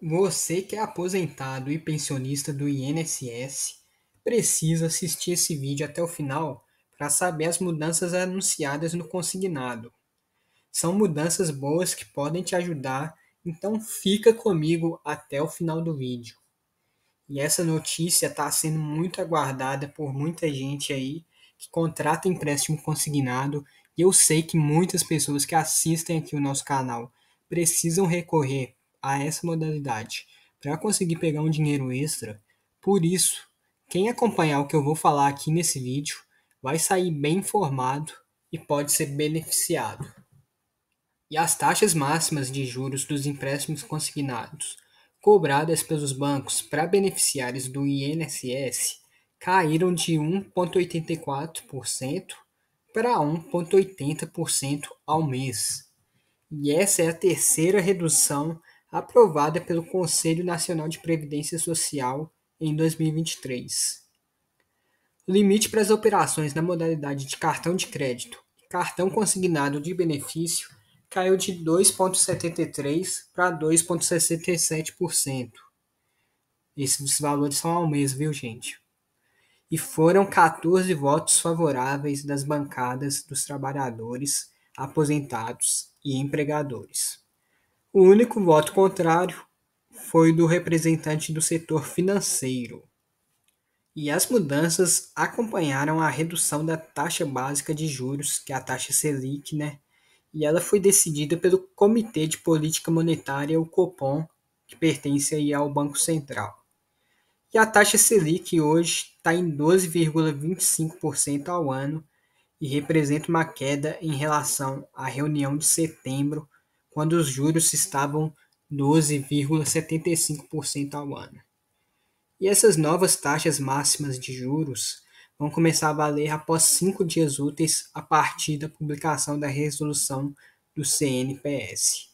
Você que é aposentado e pensionista do INSS precisa assistir esse vídeo até o final para saber as mudanças anunciadas no consignado. São mudanças boas que podem te ajudar, então fica comigo até o final do vídeo. E essa notícia está sendo muito aguardada por muita gente aí que contrata empréstimo consignado e eu sei que muitas pessoas que assistem aqui o nosso canal precisam recorrer a essa modalidade para conseguir pegar um dinheiro extra. Por isso, quem acompanhar o que eu vou falar aqui nesse vídeo vai sair bem informado e pode ser beneficiado. E as taxas máximas de juros dos empréstimos consignados cobradas pelos bancos para beneficiários do INSS caíram de 1,84% para 1,80% ao mês. E essa é a terceira redução aprovada pelo Conselho Nacional de Previdência Social em 2023. O limite para as operações na modalidade de cartão de crédito e cartão consignado de benefício caiu de 2,73% para 2,67%. Esses valores são ao mês, viu, gente? E foram 14 votos favoráveis das bancadas dos trabalhadores, aposentados e empregadores. O único voto contrário foi do representante do setor financeiro. E as mudanças acompanharam a redução da taxa básica de juros, que é a taxa Selic, né? E ela foi decidida pelo Comitê de Política Monetária, o Copom, que pertence aí ao Banco Central. E a taxa Selic hoje está em 12,25% ao ano e representa uma queda em relação à reunião de setembro, quando os juros estavam 12,75% ao ano. E essas novas taxas máximas de juros vão começar a valer após cinco dias úteis a partir da publicação da resolução do CNPS.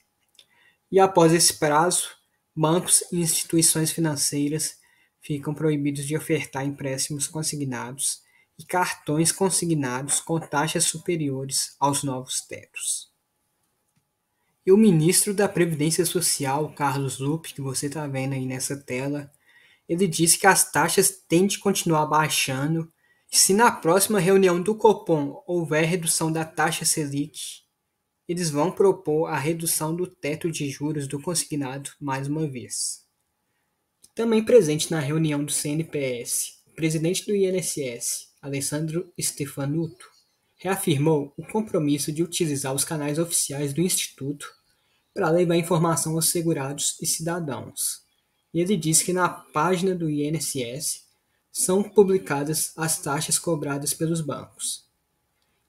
E após esse prazo, bancos e instituições financeiras ficam proibidos de ofertar empréstimos consignados e cartões consignados com taxas superiores aos novos tetos. E o ministro da Previdência Social, Carlos Lupe, que você está vendo aí nessa tela, ele disse que as taxas têm de continuar baixando. E se na próxima reunião do Copom houver redução da taxa Selic, eles vão propor a redução do teto de juros do consignado mais uma vez. Também presente na reunião do CNPS, o presidente do INSS, Alessandro Stefanuto, reafirmou o compromisso de utilizar os canais oficiais do Instituto para levar informação aos segurados e cidadãos. E ele disse que na página do INSS são publicadas as taxas cobradas pelos bancos.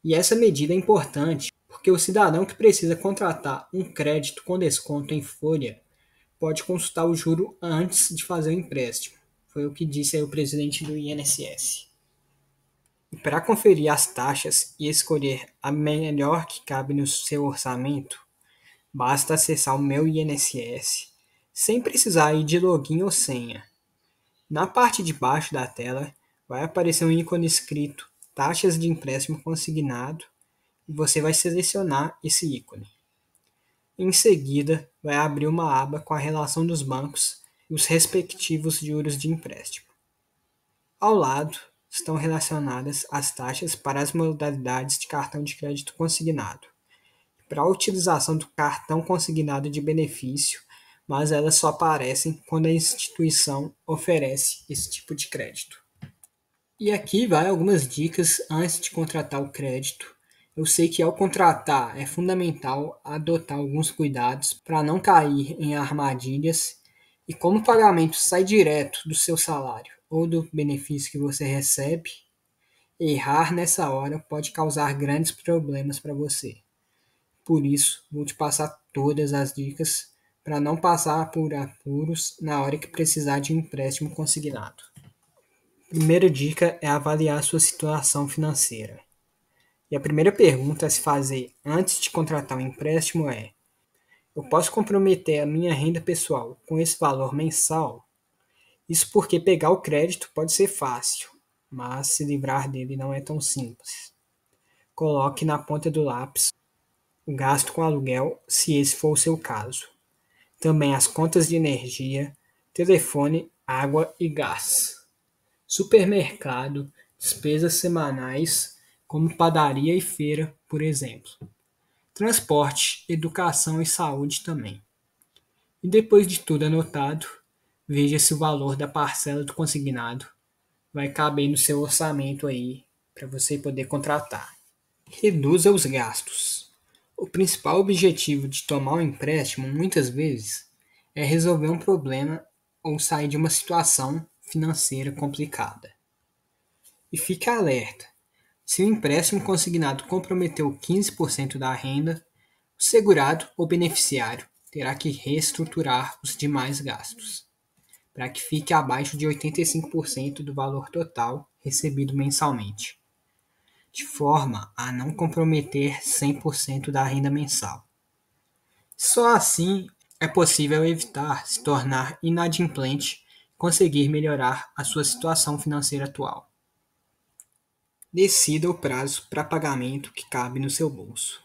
E essa medida é importante porque o cidadão que precisa contratar um crédito com desconto em folha pode consultar o juro antes de fazer o empréstimo. Foi o que disse o presidente do INSS. E para conferir as taxas e escolher a melhor que cabe no seu orçamento, basta acessar o meu INSS, sem precisar ir de login ou senha. Na parte de baixo da tela vai aparecer um ícone escrito Taxas de empréstimo consignado e você vai selecionar esse ícone. Em seguida, vai abrir uma aba com a relação dos bancos e os respectivos juros de empréstimo. Ao lado, estão relacionadas às taxas para as modalidades de cartão de crédito consignado, para a utilização do cartão consignado de benefício, mas elas só aparecem quando a instituição oferece esse tipo de crédito. E aqui vai algumas dicas antes de contratar o crédito. Eu sei que ao contratar é fundamental adotar alguns cuidados para não cair em armadilhas e como o pagamento sai direto do seu salário ou do benefício que você recebe, errar nessa hora pode causar grandes problemas para você. Por isso, vou te passar todas as dicas para não passar por apuros na hora que precisar de um empréstimo consignado. Primeira dica é avaliar sua situação financeira. E a primeira pergunta a se fazer antes de contratar um empréstimo é: eu posso comprometer a minha renda pessoal com esse valor mensal? Isso porque pegar o crédito pode ser fácil, mas se livrar dele não é tão simples. Coloque na ponta do lápis o gasto com aluguel, se esse for o seu caso. Também as contas de energia, telefone, água e gás. Supermercado, despesas semanais, como padaria e feira, por exemplo. Transporte, educação e saúde também. E depois de tudo anotado, veja se o valor da parcela do consignado vai caber no seu orçamento aí para você poder contratar. Reduza os gastos. O principal objetivo de tomar um empréstimo muitas vezes é resolver um problema ou sair de uma situação financeira complicada. E fique alerta: se o empréstimo consignado comprometeu 15% da renda, o segurado ou beneficiário terá que reestruturar os demais gastos para que fique abaixo de 85% do valor total recebido mensalmente, de forma a não comprometer 100% da renda mensal. Só assim é possível evitar se tornar inadimplente e conseguir melhorar a sua situação financeira atual. Decida o prazo para pagamento que cabe no seu bolso.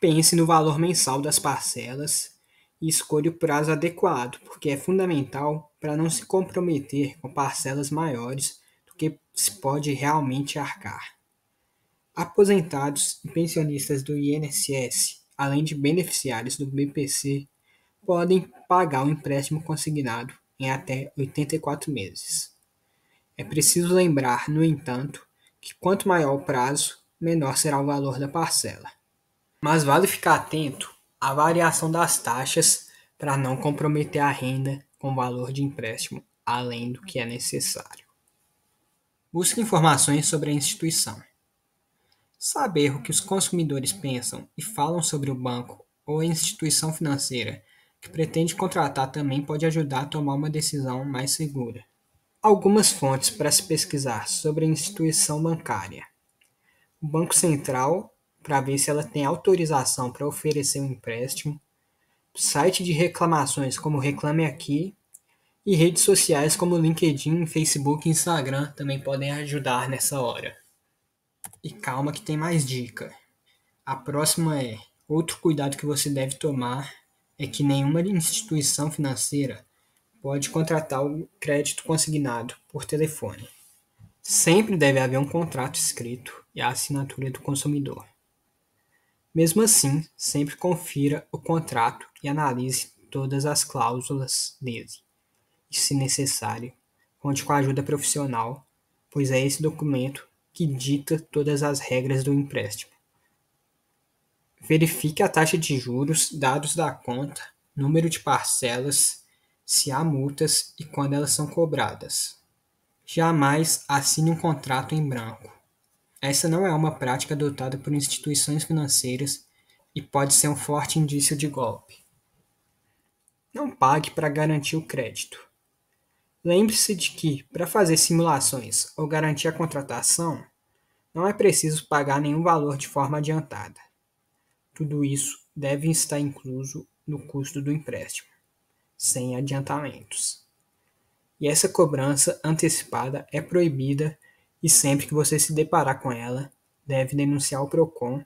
Pense no valor mensal das parcelas e escolha o prazo adequado, porque é fundamental para não se comprometer com parcelas maiores do que se pode realmente arcar. Aposentados e pensionistas do INSS, além de beneficiários do BPC, podem pagar o empréstimo consignado em até 84 meses. É preciso lembrar, no entanto, que quanto maior o prazo, menor será o valor da parcela. Mas vale ficar atento a variação das taxas para não comprometer a renda com valor de empréstimo, além do que é necessário. Busque informações sobre a instituição. Saber o que os consumidores pensam e falam sobre o banco ou a instituição financeira que pretende contratar também pode ajudar a tomar uma decisão mais segura. Algumas fontes para se pesquisar sobre a instituição bancária: o Banco Central para ver se ela tem autorização para oferecer um empréstimo, site de reclamações como Reclame Aqui e redes sociais como LinkedIn, Facebook e Instagram também podem ajudar nessa hora. E calma que tem mais dica. A próxima é: outro cuidado que você deve tomar é que nenhuma instituição financeira pode contratar o crédito consignado por telefone. Sempre deve haver um contrato escrito e a assinatura do consumidor. Mesmo assim, sempre confira o contrato e analise todas as cláusulas dele. E, se necessário, conte com a ajuda profissional, pois é esse documento que dita todas as regras do empréstimo. Verifique a taxa de juros, dados da conta, número de parcelas, se há multas e quando elas são cobradas. Jamais assine um contrato em branco. Essa não é uma prática adotada por instituições financeiras e pode ser um forte indício de golpe. Não pague para garantir o crédito. Lembre-se de que, para fazer simulações ou garantir a contratação, não é preciso pagar nenhum valor de forma adiantada. Tudo isso deve estar incluso no custo do empréstimo, sem adiantamentos. E essa cobrança antecipada é proibida e sempre que você se deparar com ela, deve denunciar o PROCON,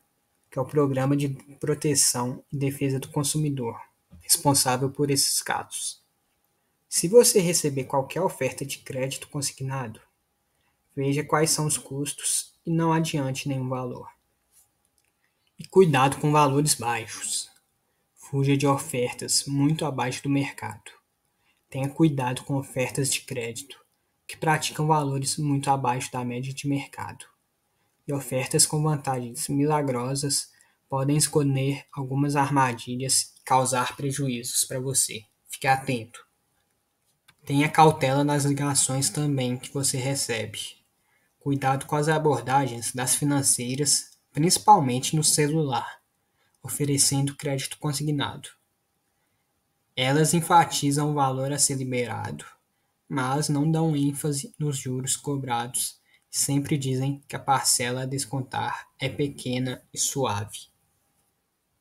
que é o Programa de Proteção e Defesa do Consumidor, responsável por esses casos. Se você receber qualquer oferta de crédito consignado, veja quais são os custos e não adiante nenhum valor. E cuidado com valores baixos. Fuja de ofertas muito abaixo do mercado. Tenha cuidado com ofertas de crédito que praticam valores muito abaixo da média de mercado. E ofertas com vantagens milagrosas podem esconder algumas armadilhas e causar prejuízos para você. Fique atento. Tenha cautela nas ligações também que você recebe. Cuidado com as abordagens das financeiras, principalmente no celular, oferecendo crédito consignado. Elas enfatizam o valor a ser liberado mas não dão ênfase nos juros cobrados. Sempre dizem que a parcela a descontar é pequena e suave.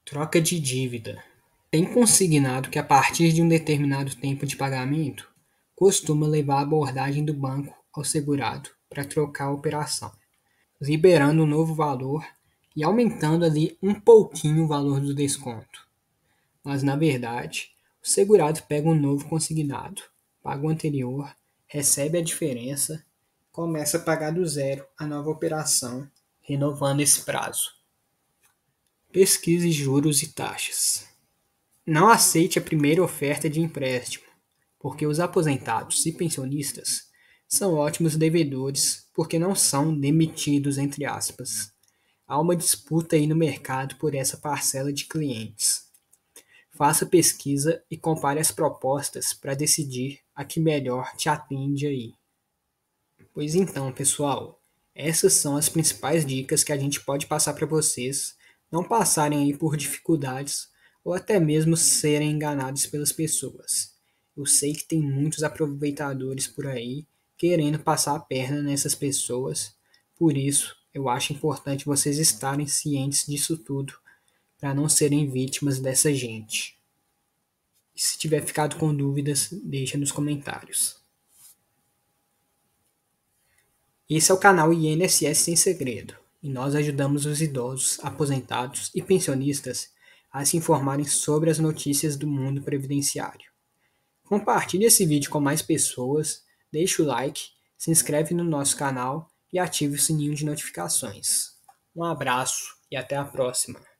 Troca de dívida. Tem consignado que a partir de um determinado tempo de pagamento, costuma levar a abordagem do banco ao segurado para trocar a operação, liberando um novo valor e aumentando ali um pouquinho o valor do desconto. Mas na verdade, o segurado pega um novo consignado paga o anterior, recebe a diferença, começa a pagar do zero a nova operação, renovando esse prazo. Pesquise juros e taxas. Não aceite a primeira oferta de empréstimo, porque os aposentados e pensionistas são ótimos devedores porque não são demitidos entre aspas. Há uma disputa aí no mercado por essa parcela de clientes. Faça pesquisa e compare as propostas para decidir a que melhor te atende aí. Pois então, pessoal, essas são as principais dicas que a gente pode passar para vocês não passarem aí por dificuldades ou até mesmo serem enganados pelas pessoas. Eu sei que tem muitos aproveitadores por aí querendo passar a perna nessas pessoas, por isso eu acho importante vocês estarem cientes disso tudo para não serem vítimas dessa gente. E se tiver ficado com dúvidas, deixa nos comentários. Esse é o canal INSS Sem Segredo, e nós ajudamos os idosos, aposentados e pensionistas a se informarem sobre as notícias do mundo previdenciário. Compartilhe esse vídeo com mais pessoas, deixe o like, se inscreve no nosso canal e ative o sininho de notificações. Um abraço e até a próxima!